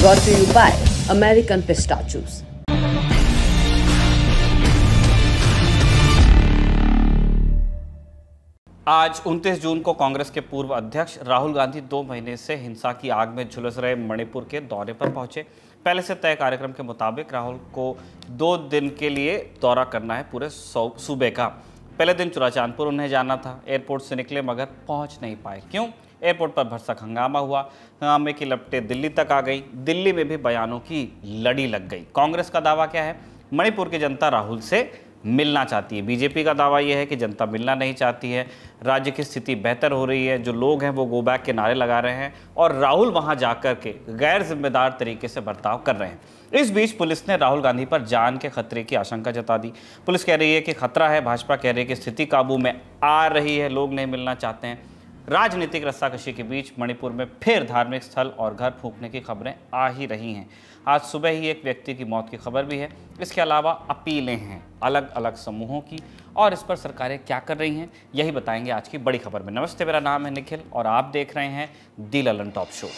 brought to you by American Pistachios. आज 29 जून को कांग्रेस के पूर्व अध्यक्ष राहुल गांधी दो महीने से हिंसा की आग में झुलस रहे मणिपुर के दौरे पर पहुंचे पहले से तय कार्यक्रम के मुताबिक राहुल को दो दिन के लिए दौरा करना है पूरे सूबे का पहले दिन चुरा चांदपुर उन्हें जाना था एयरपोर्ट से निकले मगर पहुंच नहीं पाए क्यों एयरपोर्ट पर भरसक हंगामा हुआ हंगामे की लपटें दिल्ली तक आ गई दिल्ली में भी बयानों की लड़ी लग गई कांग्रेस का दावा क्या है मणिपुर की जनता राहुल से मिलना चाहती है बीजेपी का दावा यह है कि जनता मिलना नहीं चाहती है राज्य की स्थिति बेहतर हो रही है जो लोग हैं वो गो बैक के नारे लगा रहे हैं और राहुल वहां जाकर के गैर जिम्मेदार तरीके से बर्ताव कर रहे हैं इस बीच पुलिस ने राहुल गांधी पर जान के खतरे की आशंका जता दी पुलिस कह रही है कि खतरा है भाजपा कह रही है कि स्थिति काबू में आ रही है लोग नहीं मिलना चाहते हैं राजनीतिक रस्साकशी के बीच मणिपुर में फिर धार्मिक स्थल और घर फूकने की खबरें आ ही रही हैं आज सुबह ही एक व्यक्ति की मौत की खबर भी है इसके अलावा अपीलें हैं अलग अलग समूहों की और इस पर सरकारें क्या कर रही हैं यही बताएंगे आज की बड़ी खबर में नमस्ते मेरा नाम है निखिल और आप देख रहे हैं दी ललन टॉप शो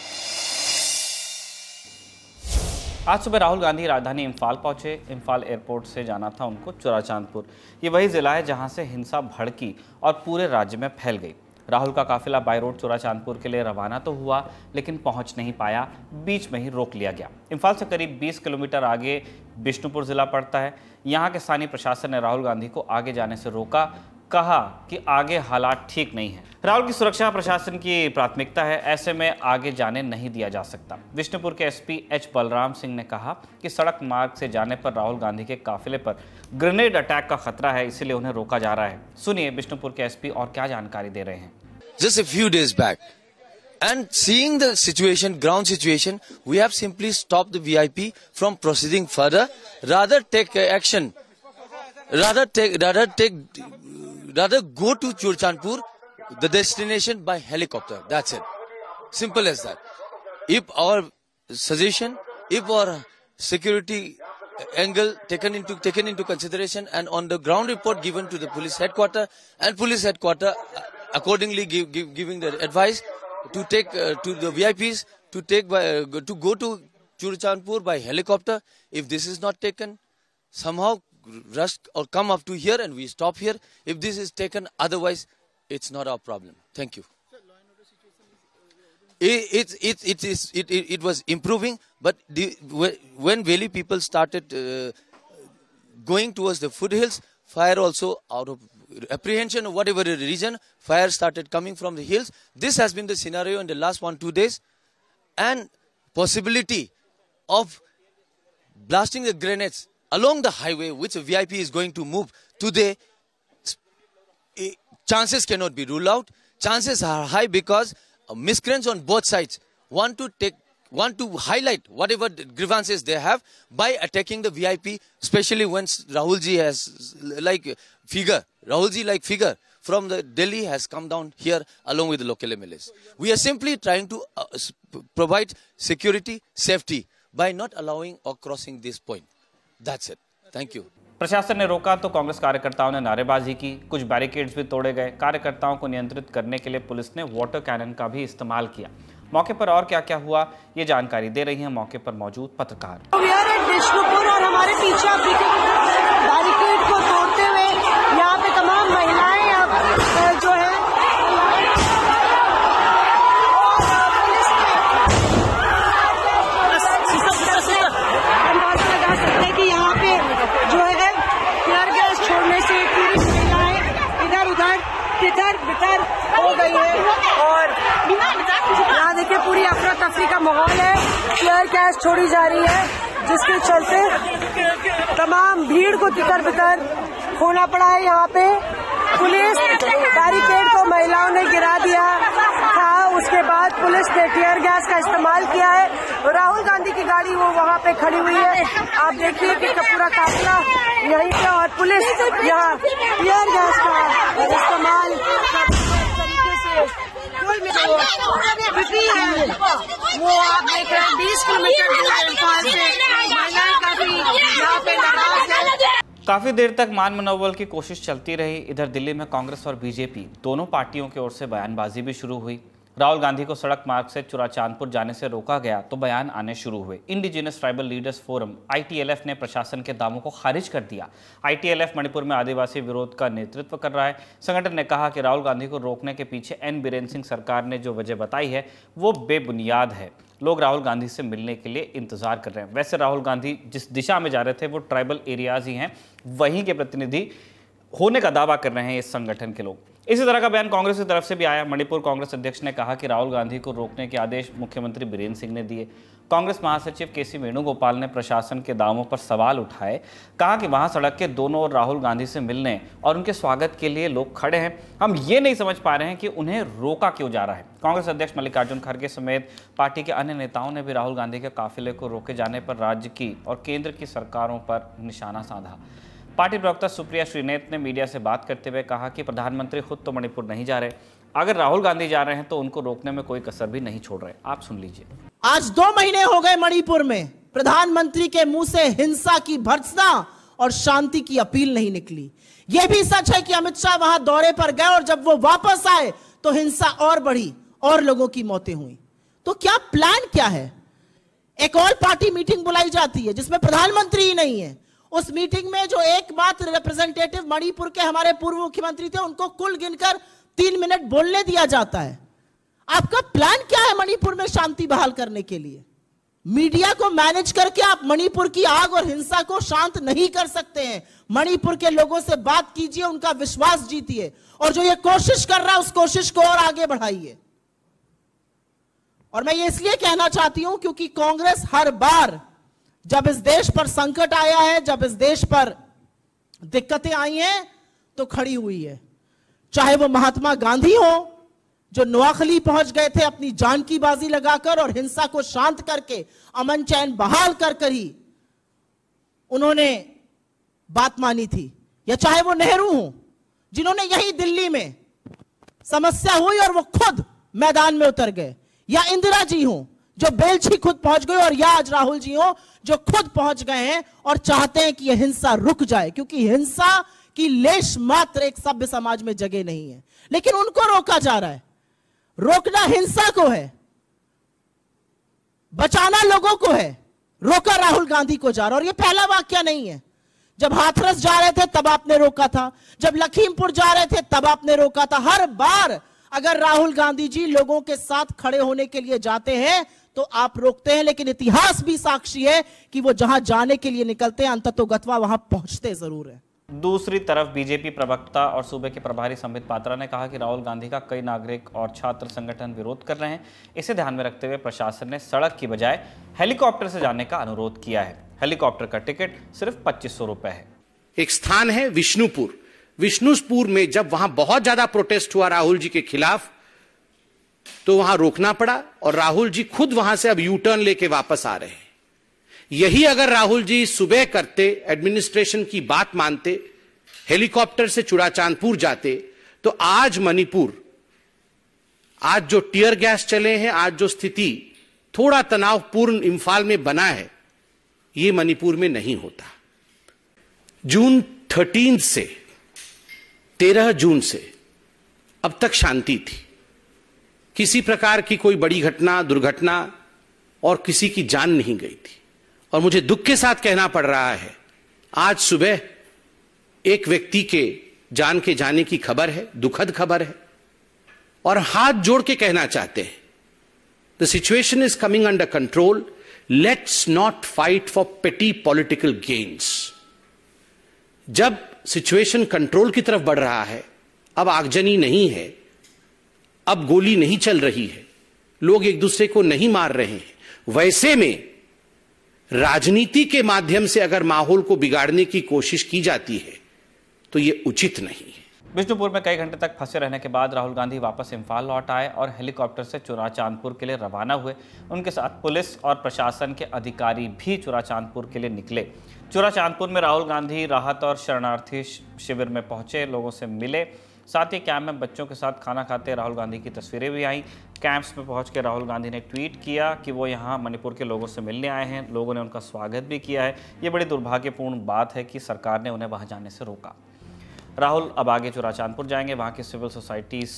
आज सुबह राहुल गांधी राजधानी इम्फाल पहुंचे इम्फाल एयरपोर्ट से जाना था उनको चुराचांदपुर ये वही ज़िला है जहां से हिंसा भड़की और पूरे राज्य में फैल गई राहुल का काफिला बाई रोड चुराचांदपुर के लिए रवाना तो हुआ लेकिन पहुंच नहीं पाया बीच में ही रोक लिया गया इम्फाल से करीब 20 किलोमीटर आगे बिष्णुपुर ज़िला पड़ता है यहाँ के स्थानीय प्रशासन ने राहुल गांधी को आगे जाने से रोका कहा कि आगे हालात ठीक नहीं है राहुल की सुरक्षा प्रशासन की प्राथमिकता है ऐसे में आगे जाने नहीं दिया जा सकता विष्णुपुर के एसपी एच बलराम सिंह ने कहा कि सड़क मार्ग से जाने पर राहुल गांधी के काफिले पर ग्रेनेड अटैक का खतरा है इसीलिए उन्हें रोका जा रहा है सुनिए विष्णुपुर के एसपी और क्या जानकारी दे रहे हैं just a few days back. And seeing the situation ground situation, we have simply stopped the VIP from proceeding further, rather take action, rather take, rather take rather go to Churchanpur, the destination by helicopter. That's it. Simple as that. If our suggestion, if our security angle taken into taken into consideration and on the ground report given to the police headquarters and police headquarters uh, accordingly give, give, giving the advice to take uh, to the VIPs to take by, uh, to go to Churchanpur by helicopter if this is not taken somehow rush or come up to here and we stop here. If this is taken, otherwise, it's not our problem. Thank you. It, it, it, is, it, it, it was improving, but the, when Valley people started uh, going towards the foothills, fire also out of apprehension or whatever reason, fire started coming from the hills. This has been the scenario in the last one, two days. And possibility of blasting the grenades along the highway which VIP is going to move today, eh, chances cannot be ruled out. Chances are high because uh, miscreants on both sides want to take want to highlight whatever grievances they have by attacking the VIP, especially when Rahulji has like figure, Rahulji like figure from the Delhi has come down here along with the local MLAs. We are simply trying to uh, provide security, safety by not allowing or crossing this point. That's it thank you प्रशासन ने रोका तो कांग्रेस कार्यकर्ताओं ने नारेबाजी की कुछ barricades भी तोड़े गए कार्यकर्ताओं को नियंत्रित करने के लिए पुलिस ने वाटर कैनन का भी इस्तेमाल किया मौके पर और क्या क्या हुआ ये जानकारी दे रही है मौके पर मौजूद पत्रकार और हमारे पीछे बैरिकेड को तोड़ते हुए यहाँ पे तमाम महिलाएं माहौल है शेयर कैश छोड़ी जा रही है जिसके चलते तमाम भीड़ को तितर बितर होना पड़ा है यहाँ पे पुलिस बैरिकेड को महिलाओं ने गिरा दिया था उसके बाद पुलिस ने टीयर गैस का इस्तेमाल किया है राहुल गांधी की गाड़ी वो वहाँ पे खड़ी हुई है आप देखिए कि पूरा काफिला यहीं पे और पुलिस यहाँ टीयर गैस का इस्तेमाल तरीके से वो आप देख रहे हैं बीस किलोमीटर दूर से महिलाएं काफी यहाँ पे नाराज है काफी देर तक मान मनोबल की कोशिश चलती रही इधर दिल्ली में कांग्रेस और बीजेपी दोनों पार्टियों की ओर से बयानबाजी भी शुरू हुई राहुल गांधी को सड़क मार्ग से चुराचांदपुर जाने से रोका गया तो बयान आने शुरू हुए indigenous tribal leaders forum ITLF ने प्रशासन के दावों को खारिज कर दिया आईटीएलएफ मणिपुर में आदिवासी विरोध का नेतृत्व कर रहा है संगठन ने कहा कि राहुल गांधी को रोकने के पीछे एन बीरेन सिंह सरकार ने जो वजह बताई है वो बेबुनियाद है लोग राहुल गांधी से मिलने के लिए इंतजार कर रहे हैं वैसे राहुल गांधी जिस दिशा में जा रहे थे वो ट्राइबल एरियाज ही हैं वहीं के प्रतिनिधि होने का दावा कर रहे हैं इस संगठन के लोग इसी तरह का बयान कांग्रेस की तरफ से भी आया मणिपुर कांग्रेस अध्यक्ष ने कहा कि राहुल गांधी को रोकने के आदेश मुख्यमंत्री बीरेन्द्र सिंह ने दिए कांग्रेस महासचिव के सी वेणुगोपाल ने प्रशासन के दावों पर सवाल उठाए कहा कि वहां सड़क के दोनों ओर राहुल गांधी से मिलने और उनके स्वागत के लिए लोग खड़े हैं हम ये नहीं समझ पा रहे हैं कि उन्हें रोका क्यों जा रहा है कांग्रेस अध्यक्ष मल्लिकार्जुन खड़गे समेत पार्टी के अन्य नेताओं ने भी राहुल गांधी के काफिले को रोके जाने पर राज्य की और केंद्र की सरकारों पर निशाना साधा पार्टी प्रवक्ता सुप्रिया श्रीनेत ने मीडिया से बात करते हुए कहा कि प्रधानमंत्री खुद तो मणिपुर नहीं जा रहे अगर राहुल गांधी जा रहे हैं तो उनको रोकने में कोई कसर भी नहीं छोड़ रहे आप सुन लीजिए आज दो महीने हो गए मणिपुर में प्रधानमंत्री के मुंह से हिंसा की भर्सना और शांति की अपील नहीं निकली यह भी सच है कि अमित शाह वहां दौरे पर गए और जब वो वापस आए तो हिंसा और बढ़ी और लोगों की मौतें हुई तो क्या प्लान क्या है एक और पार्टी मीटिंग बुलाई जाती है जिसमें प्रधानमंत्री ही नहीं है उस मीटिंग में जो एकमात्र रिप्रेजेंटेटिव मणिपुर के हमारे पूर्व मुख्यमंत्री थे उनको कुल गिनकर तीन मिनट बोलने दिया जाता है आपका प्लान क्या है मणिपुर में शांति बहाल करने के लिए मीडिया को मैनेज करके आप मणिपुर की आग और हिंसा को शांत नहीं कर सकते हैं मणिपुर के लोगों से बात कीजिए उनका विश्वास जीतिए और जो ये कोशिश कर रहा है उस कोशिश को और आगे बढ़ाइए और मैं ये इसलिए कहना चाहती हूं क्योंकि कांग्रेस हर बार जब इस देश पर संकट आया है जब इस देश पर दिक्कतें आई हैं तो खड़ी हुई है चाहे वो महात्मा गांधी हो जो नोआखली पहुंच गए थे अपनी जान की बाजी लगाकर और हिंसा को शांत करके अमन चैन बहाल कर कर ही उन्होंने बात मानी थी या चाहे वो नेहरू हो जिन्होंने यही दिल्ली में समस्या हुई और वो खुद मैदान में उतर गए या इंदिरा जी हों जो बेलछी खुद पहुंच गई और या आज राहुल जी हो जो खुद पहुंच गए हैं और चाहते हैं कि यह हिंसा रुक जाए क्योंकि हिंसा की लेश मात्र एक सभ्य समाज में जगह नहीं है लेकिन उनको रोका जा रहा है रोकना हिंसा को है बचाना लोगों को है रोका राहुल गांधी को जा रहा और यह पहला वाक्य नहीं है जब हाथरस जा रहे थे तब आपने रोका था जब लखीमपुर जा रहे थे तब आपने रोका था हर बार अगर राहुल गांधी जी लोगों के साथ खड़े होने के लिए जाते हैं तो आप रोकते हैं लेकिन इतिहास भी साक्षी है कि वो जहां जाने के लिए निकलते हैं गतवा वहां पहुंचते जरूर है दूसरी तरफ बीजेपी प्रवक्ता और सूबे के प्रभारी संबित पात्रा ने कहा कि राहुल गांधी का कई नागरिक और छात्र संगठन विरोध कर रहे हैं इसे ध्यान में रखते हुए प्रशासन ने सड़क की बजाय हेलीकॉप्टर से जाने का अनुरोध किया है हेलीकॉप्टर का टिकट सिर्फ पच्चीस सौ रुपए है एक स्थान है विष्णुपुर विष्णुपुर में जब वहां बहुत ज्यादा प्रोटेस्ट हुआ राहुल जी के खिलाफ तो वहां रोकना पड़ा और राहुल जी खुद वहां से अब यू टर्न लेके वापस आ रहे हैं यही अगर राहुल जी सुबह करते एडमिनिस्ट्रेशन की बात मानते हेलीकॉप्टर से चुड़ाचांदपुर जाते तो आज मणिपुर आज जो टीयर गैस चले हैं आज जो स्थिति थोड़ा तनावपूर्ण इम्फाल में बना है ये मणिपुर में नहीं होता जून थर्टीन से तेरह जून से अब तक शांति थी किसी प्रकार की कोई बड़ी घटना दुर्घटना और किसी की जान नहीं गई थी और मुझे दुख के साथ कहना पड़ रहा है आज सुबह एक व्यक्ति के जान के जाने की खबर है दुखद खबर है और हाथ जोड़ के कहना चाहते हैं the situation is coming under control let's not fight for petty political gains जब सिचुएशन कंट्रोल की तरफ बढ़ रहा है अब आगजनी नहीं है अब गोली नहीं चल रही है लोग एक दूसरे को नहीं मार रहे हैं वैसे में राजनीति के माध्यम से अगर माहौल को बिगाड़ने की कोशिश की जाती है तो ये उचित नहीं है बिष्णुपुर में कई घंटे तक फंसे रहने के बाद राहुल गांधी वापस इम्फाल लौट आए और हेलीकॉप्टर से चुरा चांदपुर के लिए रवाना हुए उनके साथ पुलिस और प्रशासन के अधिकारी भी चुराचांदपुर के लिए निकले चुरा चांदपुर में राहुल गांधी राहत और शरणार्थी शिविर में पहुंचे लोगों से मिले साथ ही कैंप में बच्चों के साथ खाना खाते राहुल गांधी की तस्वीरें भी आई कैंप्स में पहुंच के राहुल गांधी ने ट्वीट किया कि वो यहाँ मणिपुर के लोगों से मिलने आए हैं लोगों ने उनका स्वागत भी किया है ये बड़ी दुर्भाग्यपूर्ण बात है कि सरकार ने उन्हें वहाँ जाने से रोका राहुल अब आगे चांदपुर जाएंगे वहाँ के सिविल सोसाइटीज़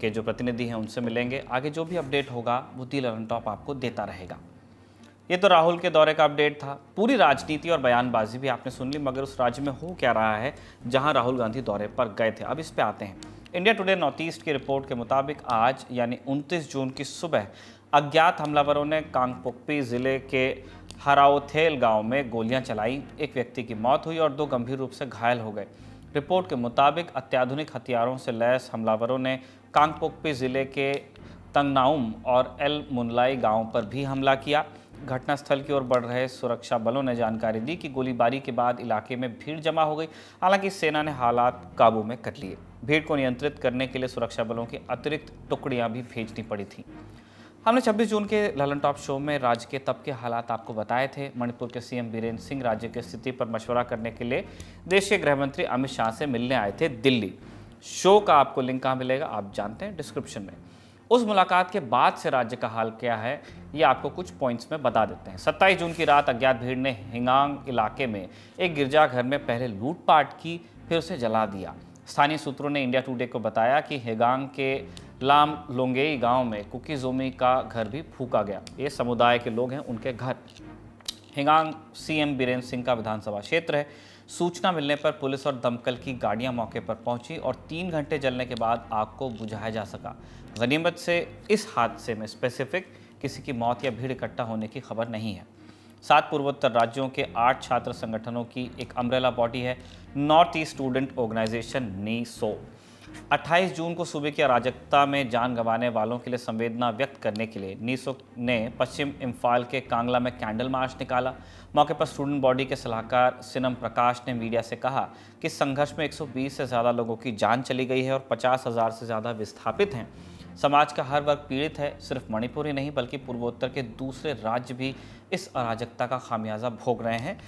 के जो प्रतिनिधि हैं उनसे मिलेंगे आगे जो भी अपडेट होगा वो दिल टॉप आपको देता रहेगा ये तो राहुल के दौरे का अपडेट था पूरी राजनीति और बयानबाजी भी आपने सुन ली मगर उस राज्य में हो क्या रहा है जहां राहुल गांधी दौरे पर गए थे अब इस पे आते हैं इंडिया टुडे नॉर्थ ईस्ट की रिपोर्ट के मुताबिक आज यानी 29 जून की सुबह अज्ञात हमलावरों ने कांगपोक्पी जिले के हराओथेल गाँव में गोलियाँ चलाई एक व्यक्ति की मौत हुई और दो गंभीर रूप से घायल हो गए रिपोर्ट के मुताबिक अत्याधुनिक हथियारों से लैस हमलावरों ने कांगपोक्पी जिले के तंगनाउम और एल मुनलाई गाँव पर भी हमला किया घटनास्थल की ओर बढ़ रहे सुरक्षा बलों ने जानकारी दी कि गोलीबारी के बाद इलाके में भीड़ जमा हो गई हालांकि सेना ने हालात काबू में कर लिए भीड़ को नियंत्रित करने के लिए सुरक्षा बलों की अतिरिक्त टुकड़ियां भी भेजनी पड़ी थी हमने 26 जून के ललन टॉप शो में राज्य के तब के हालात आपको बताए थे मणिपुर के सीएम बीरेंद्र सिंह राज्य की स्थिति पर मशवरा करने के लिए देश के गृह मंत्री अमित शाह से मिलने आए थे दिल्ली शो का आपको लिंक कहाँ मिलेगा आप जानते हैं डिस्क्रिप्शन में उस मुलाकात के बाद से राज्य का हाल क्या है ये आपको कुछ पॉइंट्स में बता देते हैं 27 जून की रात अज्ञात भीड़ ने हिंगांग इलाके में एक गिरजाघर में पहले लूटपाट की फिर उसे जला दिया स्थानीय सूत्रों ने इंडिया टुडे को बताया कि हेगांग के लाम लोंगेई गांव में कुकी जोमी का घर भी फूका गया ये समुदाय के लोग हैं उनके घर हिंगांग सीएम बीरेन्द्र सिंह का विधानसभा क्षेत्र है सूचना मिलने पर पुलिस और दमकल की गाड़ियां मौके पर पहुंची और तीन घंटे जलने के बाद आग को बुझाया जा सका गनीमत से इस हादसे में स्पेसिफिक किसी की मौत या भीड़ इकट्ठा होने की खबर नहीं है सात पूर्वोत्तर राज्यों के आठ छात्र संगठनों की एक अम्ब्रेला बॉडी है नॉर्थ ईस्ट स्टूडेंट ऑर्गेनाइजेशन सो 28 जून को सूबे की अराजकता में जान गंवाने वालों के लिए संवेदना व्यक्त करने के लिए नीसो ने पश्चिम इम्फाल के कांगला में कैंडल मार्च निकाला मौके पर स्टूडेंट बॉडी के सलाहकार सिनम प्रकाश ने मीडिया से कहा कि संघर्ष में 120 से ज़्यादा लोगों की जान चली गई है और पचास हज़ार से ज़्यादा विस्थापित हैं समाज का हर वर्ग पीड़ित है सिर्फ मणिपुर ही नहीं बल्कि पूर्वोत्तर के दूसरे राज्य भी इस अराजकता का खामियाजा भोग रहे हैं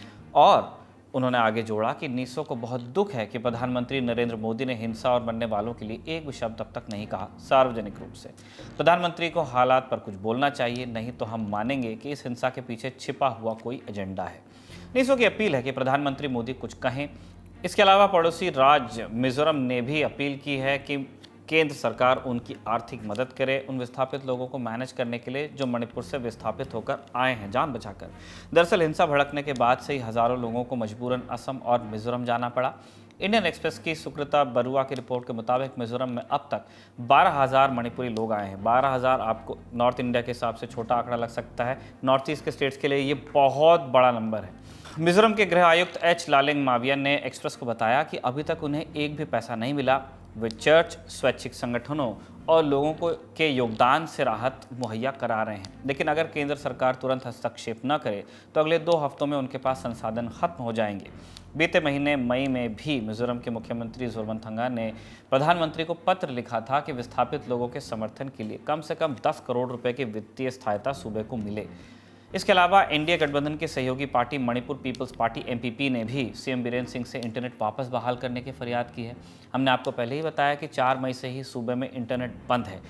और उन्होंने आगे जोड़ा कि नीसो को बहुत दुख है कि प्रधानमंत्री नरेंद्र मोदी ने हिंसा और मरने वालों के लिए एक भी शब्द अब तक नहीं कहा सार्वजनिक रूप से प्रधानमंत्री को हालात पर कुछ बोलना चाहिए नहीं तो हम मानेंगे कि इस हिंसा के पीछे छिपा हुआ कोई एजेंडा है नीसो की अपील है कि प्रधानमंत्री मोदी कुछ कहें इसके अलावा पड़ोसी राज्य मिजोरम ने भी अपील की है कि केंद्र सरकार उनकी आर्थिक मदद करे उन विस्थापित लोगों को मैनेज करने के लिए जो मणिपुर से विस्थापित होकर आए हैं जान बचाकर दरअसल हिंसा भड़कने के बाद से ही हज़ारों लोगों को मजबूरन असम और मिजोरम जाना पड़ा इंडियन एक्सप्रेस की सुकृता बरुआ की रिपोर्ट के मुताबिक मिजोरम में अब तक 12,000 मणिपुरी लोग आए हैं 12,000 आपको नॉर्थ इंडिया के हिसाब से छोटा आंकड़ा लग सकता है नॉर्थ ईस्ट के स्टेट्स के लिए ये बहुत बड़ा नंबर है मिजोरम के गृह आयुक्त एच लालिंग माविया ने एक्सप्रेस को बताया कि अभी तक उन्हें एक भी पैसा नहीं मिला वे चर्च स्वैच्छिक संगठनों और लोगों को के योगदान से राहत मुहैया करा रहे हैं लेकिन अगर केंद्र सरकार तुरंत हस्तक्षेप न करे तो अगले दो हफ्तों में उनके पास संसाधन खत्म हो जाएंगे बीते महीने मई में भी मिजोरम के मुख्यमंत्री जोरमन थंगा ने प्रधानमंत्री को पत्र लिखा था कि विस्थापित लोगों के समर्थन के लिए कम से कम 10 करोड़ रुपए की वित्तीय सहायता सूबे को मिले इसके अलावा एनडीए गठबंधन के सहयोगी party Manipur People's Party MPP ने भी सीएम बीरेन्द्र सिंह से इंटरनेट वापस बहाल करने की फरियाद की है हमने आपको पहले ही बताया कि 4 मई से ही सूबे में इंटरनेट बंद है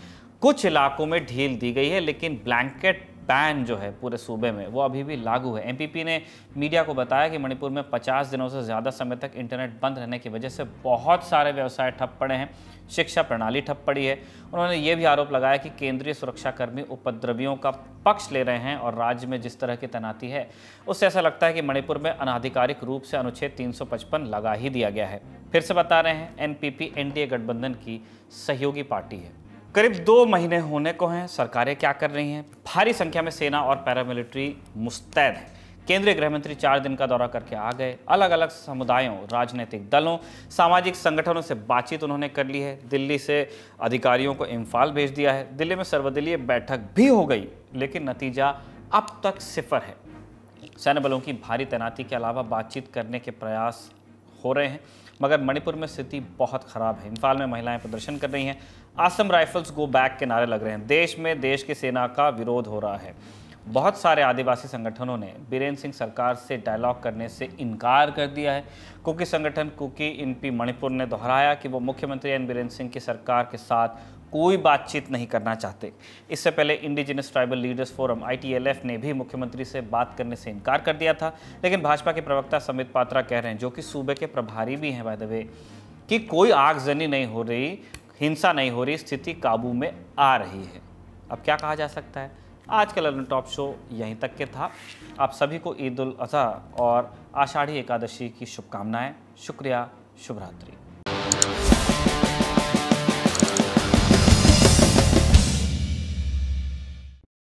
कुछ इलाकों में ढील दी गई है लेकिन ब्लैंकेट बैन जो है पूरे सूबे में वो अभी भी लागू है एमपीपी ने मीडिया को बताया कि मणिपुर में 50 दिनों से ज़्यादा समय तक इंटरनेट बंद रहने की वजह से बहुत सारे व्यवसाय ठप पड़े हैं शिक्षा प्रणाली ठप पड़ी है उन्होंने ये भी आरोप लगाया कि केंद्रीय सुरक्षाकर्मी उपद्रवियों का पक्ष ले रहे हैं और राज्य में जिस तरह की तैनाती है उससे ऐसा लगता है कि मणिपुर में अनाधिकारिक रूप से अनुच्छेद तीन लगा ही दिया गया है फिर से बता रहे हैं एनपीपी एनडीए गठबंधन की सहयोगी पार्टी है करीब दो महीने होने को हैं सरकारें क्या कर रही हैं भारी संख्या में सेना और पैरामिलिट्री मुस्तैद है केंद्रीय गृह मंत्री चार दिन का दौरा करके आ गए अलग अलग समुदायों राजनीतिक दलों सामाजिक संगठनों से बातचीत उन्होंने कर ली है दिल्ली से अधिकारियों को इम्फाल भेज दिया है दिल्ली में सर्वदलीय बैठक भी हो गई लेकिन नतीजा अब तक सिफर है सैन्य बलों की भारी तैनाती के अलावा बातचीत करने के प्रयास हो रहे हैं मगर मणिपुर में स्थिति बहुत ख़राब है इम्फाल में महिलाएं प्रदर्शन कर रही हैं आसम राइफल्स गो बैक के नारे लग रहे हैं देश में देश की सेना का विरोध हो रहा है बहुत सारे आदिवासी संगठनों ने बीरेन्द्र सिंह सरकार से डायलॉग करने से इनकार कर दिया है कुकी संगठन कुकी इनपी मणिपुर ने दोहराया कि वो मुख्यमंत्री एन बीरेन्द्र सिंह की सरकार के साथ कोई बातचीत नहीं करना चाहते इससे पहले indigenous tribal leaders forum ITLF ने भी मुख्यमंत्री से बात करने से इनकार कर दिया था लेकिन भाजपा के प्रवक्ता समित पात्रा कह रहे हैं जो कि सूबे के प्रभारी भी हैं बाय द वे कि कोई आगजनी नहीं हो रही हिंसा नहीं हो रही स्थिति काबू में आ रही है अब क्या कहा जा सकता है आज का ललन टॉप शो यहीं तक के था आप सभी को ईद उल अजहा और आषाढ़ी एकादशी की शुभकामनाएं शुक्रिया शुभरात्रि